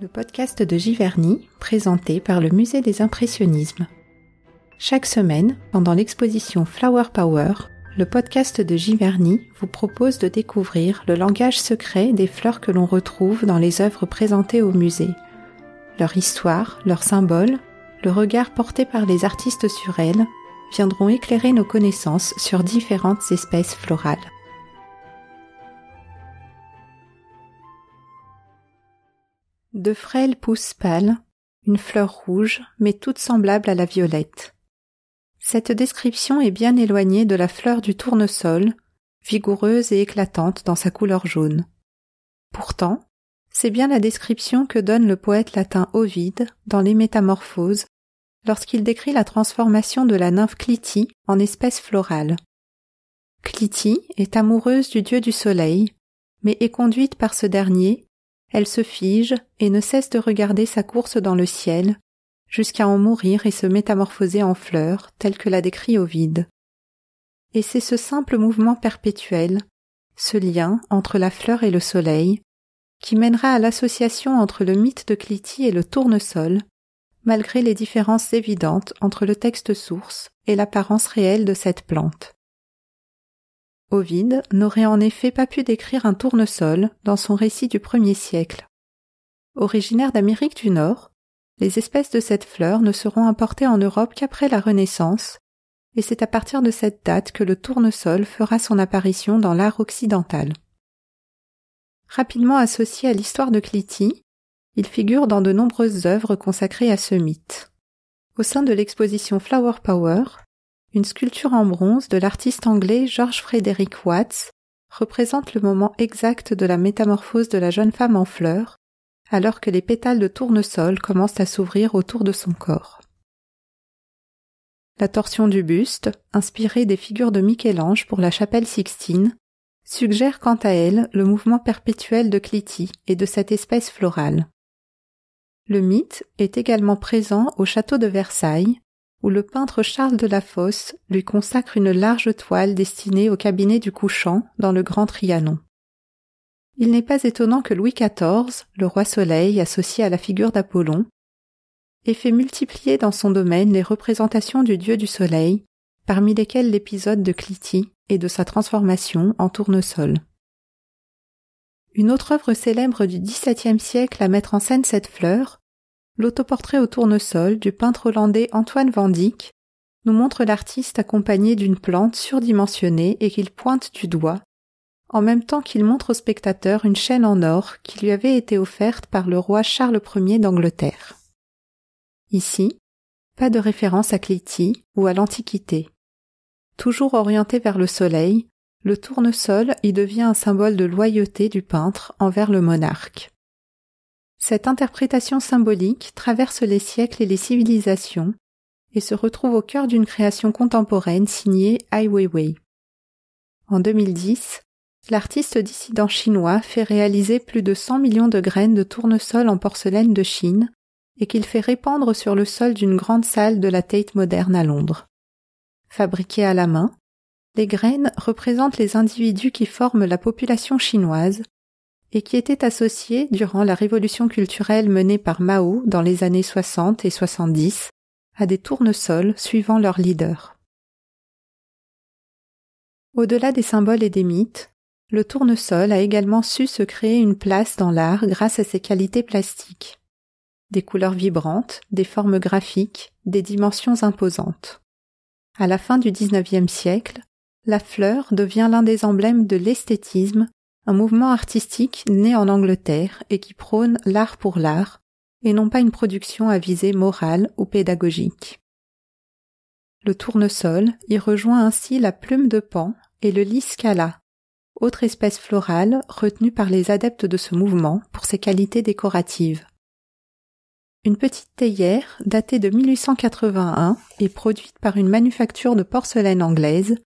le podcast de Giverny, présenté par le Musée des Impressionnismes. Chaque semaine, pendant l'exposition Flower Power, le podcast de Giverny vous propose de découvrir le langage secret des fleurs que l'on retrouve dans les œuvres présentées au musée, leur histoire, leurs symboles, le regard porté par les artistes sur elles viendront éclairer nos connaissances sur différentes espèces florales. De frêles pousses pâles, une fleur rouge, mais toute semblable à la violette. Cette description est bien éloignée de la fleur du tournesol, vigoureuse et éclatante dans sa couleur jaune. Pourtant, c'est bien la description que donne le poète latin Ovide dans les Métamorphoses, lorsqu'il décrit la transformation de la nymphe Cliti en espèce florale. Cliti est amoureuse du dieu du soleil, mais est conduite par ce dernier elle se fige et ne cesse de regarder sa course dans le ciel, jusqu'à en mourir et se métamorphoser en fleur, telle que l'a décrit Ovide. Et c'est ce simple mouvement perpétuel, ce lien entre la fleur et le soleil, qui mènera à l'association entre le mythe de Cliti et le tournesol, malgré les différences évidentes entre le texte source et l'apparence réelle de cette plante. Ovide n'aurait en effet pas pu décrire un tournesol dans son récit du premier siècle. Originaire d'Amérique du Nord, les espèces de cette fleur ne seront importées en Europe qu'après la Renaissance, et c'est à partir de cette date que le tournesol fera son apparition dans l'art occidental. Rapidement associé à l'histoire de Cliti, il figure dans de nombreuses œuvres consacrées à ce mythe. Au sein de l'exposition Flower Power, une sculpture en bronze de l'artiste anglais George Frederick Watts représente le moment exact de la métamorphose de la jeune femme en fleurs, alors que les pétales de tournesol commencent à s'ouvrir autour de son corps. La torsion du buste, inspirée des figures de Michel-Ange pour la chapelle Sixtine, suggère quant à elle le mouvement perpétuel de Cliti et de cette espèce florale. Le mythe est également présent au château de Versailles, où le peintre Charles de la Fosse lui consacre une large toile destinée au cabinet du couchant dans le Grand Trianon. Il n'est pas étonnant que Louis XIV, le roi soleil associé à la figure d'Apollon, ait fait multiplier dans son domaine les représentations du dieu du soleil, parmi lesquelles l'épisode de Cliti et de sa transformation en tournesol. Une autre œuvre célèbre du XVIIe siècle à mettre en scène cette fleur L'autoportrait au tournesol du peintre hollandais Antoine van Dyck nous montre l'artiste accompagné d'une plante surdimensionnée et qu'il pointe du doigt, en même temps qu'il montre au spectateur une chaîne en or qui lui avait été offerte par le roi Charles Ier d'Angleterre. Ici, pas de référence à Clétie ou à l'Antiquité. Toujours orienté vers le soleil, le tournesol y devient un symbole de loyauté du peintre envers le monarque. Cette interprétation symbolique traverse les siècles et les civilisations et se retrouve au cœur d'une création contemporaine signée Ai Weiwei. En 2010, l'artiste dissident chinois fait réaliser plus de 100 millions de graines de tournesol en porcelaine de Chine et qu'il fait répandre sur le sol d'une grande salle de la Tate moderne à Londres. Fabriquées à la main, les graines représentent les individus qui forment la population chinoise et qui était associée durant la révolution culturelle menée par Mao dans les années 60 et 70 à des tournesols suivant leur leader. Au-delà des symboles et des mythes, le tournesol a également su se créer une place dans l'art grâce à ses qualités plastiques. Des couleurs vibrantes, des formes graphiques, des dimensions imposantes. À la fin du XIXe siècle, la fleur devient l'un des emblèmes de l'esthétisme un mouvement artistique né en Angleterre et qui prône l'art pour l'art, et non pas une production à visée morale ou pédagogique. Le tournesol y rejoint ainsi la plume de pan et le liscala, autre espèce florale retenue par les adeptes de ce mouvement pour ses qualités décoratives. Une petite théière datée de 1881 et produite par une manufacture de porcelaine anglaise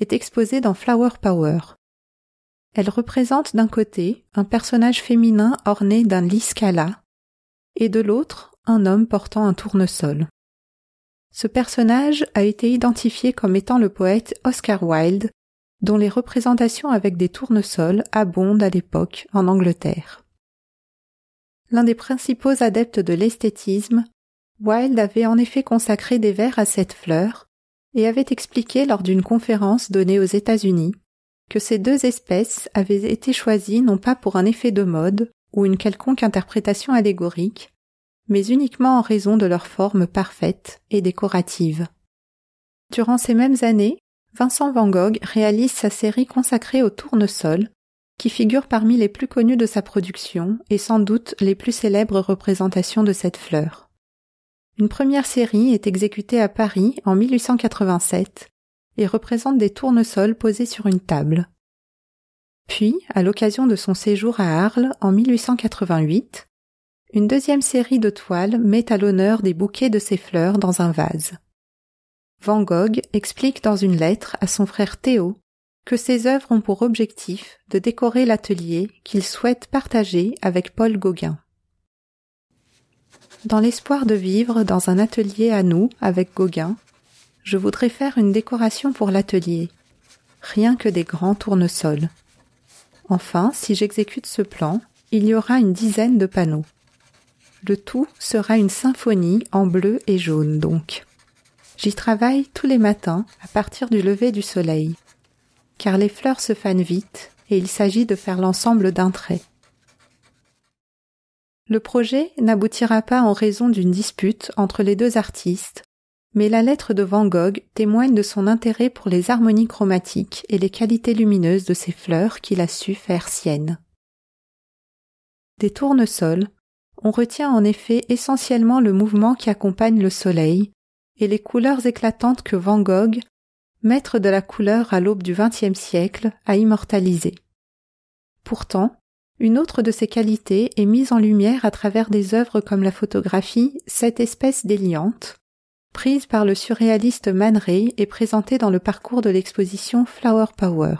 est exposée dans Flower Power, elle représente d'un côté un personnage féminin orné d'un liscala et de l'autre un homme portant un tournesol. Ce personnage a été identifié comme étant le poète Oscar Wilde, dont les représentations avec des tournesols abondent à l'époque en Angleterre. L'un des principaux adeptes de l'esthétisme, Wilde avait en effet consacré des vers à cette fleur et avait expliqué lors d'une conférence donnée aux États-Unis que ces deux espèces avaient été choisies non pas pour un effet de mode ou une quelconque interprétation allégorique, mais uniquement en raison de leur forme parfaite et décorative. Durant ces mêmes années, Vincent van Gogh réalise sa série consacrée au tournesol, qui figure parmi les plus connues de sa production et sans doute les plus célèbres représentations de cette fleur. Une première série est exécutée à Paris en 1887 et représente des tournesols posés sur une table. Puis, à l'occasion de son séjour à Arles en 1888, une deuxième série de toiles met à l'honneur des bouquets de ses fleurs dans un vase. Van Gogh explique dans une lettre à son frère Théo que ses œuvres ont pour objectif de décorer l'atelier qu'il souhaite partager avec Paul Gauguin. Dans l'espoir de vivre dans un atelier à nous avec Gauguin, je voudrais faire une décoration pour l'atelier. Rien que des grands tournesols. Enfin, si j'exécute ce plan, il y aura une dizaine de panneaux. Le tout sera une symphonie en bleu et jaune donc. J'y travaille tous les matins à partir du lever du soleil, car les fleurs se fanent vite et il s'agit de faire l'ensemble d'un trait. Le projet n'aboutira pas en raison d'une dispute entre les deux artistes mais la lettre de Van Gogh témoigne de son intérêt pour les harmonies chromatiques et les qualités lumineuses de ces fleurs qu'il a su faire siennes. Des tournesols, on retient en effet essentiellement le mouvement qui accompagne le soleil et les couleurs éclatantes que Van Gogh, maître de la couleur à l'aube du XXe siècle, a immortalisées. Pourtant, une autre de ses qualités est mise en lumière à travers des œuvres comme la photographie Cette espèce déliante, prise par le surréaliste Man Ray et présentée dans le parcours de l'exposition Flower Power.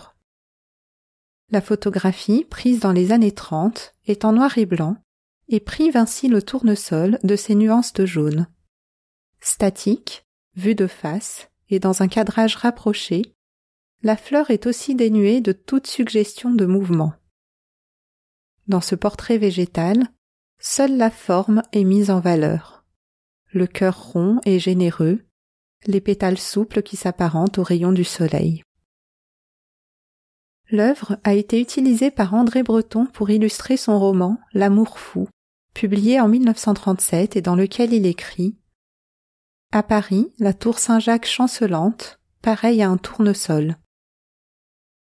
La photographie, prise dans les années 30, est en noir et blanc et prive ainsi le tournesol de ses nuances de jaune. Statique, vue de face et dans un cadrage rapproché, la fleur est aussi dénuée de toute suggestion de mouvement. Dans ce portrait végétal, seule la forme est mise en valeur le cœur rond et généreux, les pétales souples qui s'apparentent aux rayons du soleil. L'œuvre a été utilisée par André Breton pour illustrer son roman L'amour fou, publié en 1937 et dans lequel il écrit À Paris, la tour Saint-Jacques chancelante, pareille à un tournesol.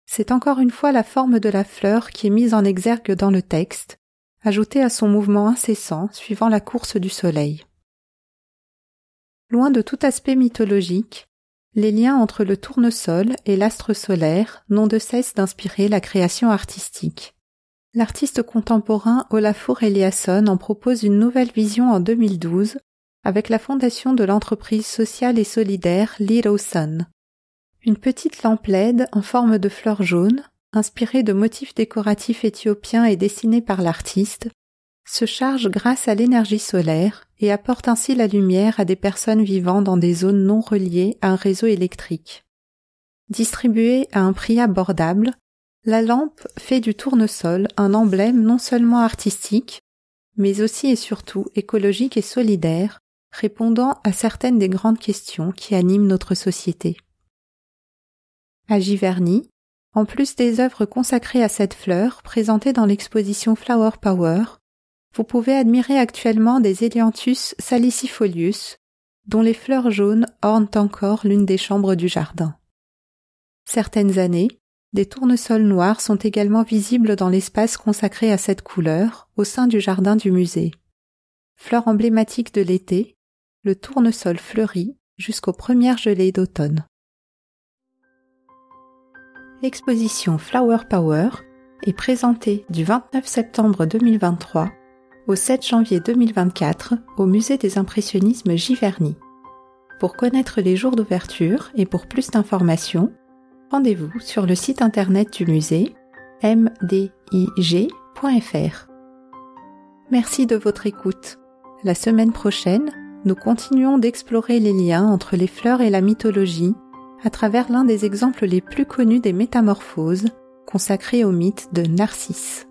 C'est encore une fois la forme de la fleur qui est mise en exergue dans le texte, ajoutée à son mouvement incessant suivant la course du soleil. Loin de tout aspect mythologique, les liens entre le tournesol et l'astre solaire n'ont de cesse d'inspirer la création artistique. L'artiste contemporain Olafur Eliasson en propose une nouvelle vision en 2012 avec la fondation de l'entreprise sociale et solidaire Little Sun. Une petite lampe LED en forme de fleur jaune, inspirée de motifs décoratifs éthiopiens et dessinée par l'artiste, se charge grâce à l'énergie solaire et apporte ainsi la lumière à des personnes vivant dans des zones non reliées à un réseau électrique. Distribuée à un prix abordable, la lampe fait du tournesol un emblème non seulement artistique, mais aussi et surtout écologique et solidaire, répondant à certaines des grandes questions qui animent notre société. À Giverny, en plus des œuvres consacrées à cette fleur présentées dans l'exposition Flower Power, vous pouvez admirer actuellement des Helianthus salicifolius, dont les fleurs jaunes ornent encore l'une des chambres du jardin. Certaines années, des tournesols noirs sont également visibles dans l'espace consacré à cette couleur au sein du jardin du musée. Fleur emblématique de l'été, le tournesol fleurit jusqu'aux premières gelées d'automne. L'exposition Flower Power est présentée du 29 septembre 2023 au 7 janvier 2024 au Musée des Impressionnismes Giverny. Pour connaître les jours d'ouverture et pour plus d'informations, rendez-vous sur le site internet du musée mdig.fr. Merci de votre écoute. La semaine prochaine, nous continuons d'explorer les liens entre les fleurs et la mythologie à travers l'un des exemples les plus connus des métamorphoses consacrés au mythe de Narcisse.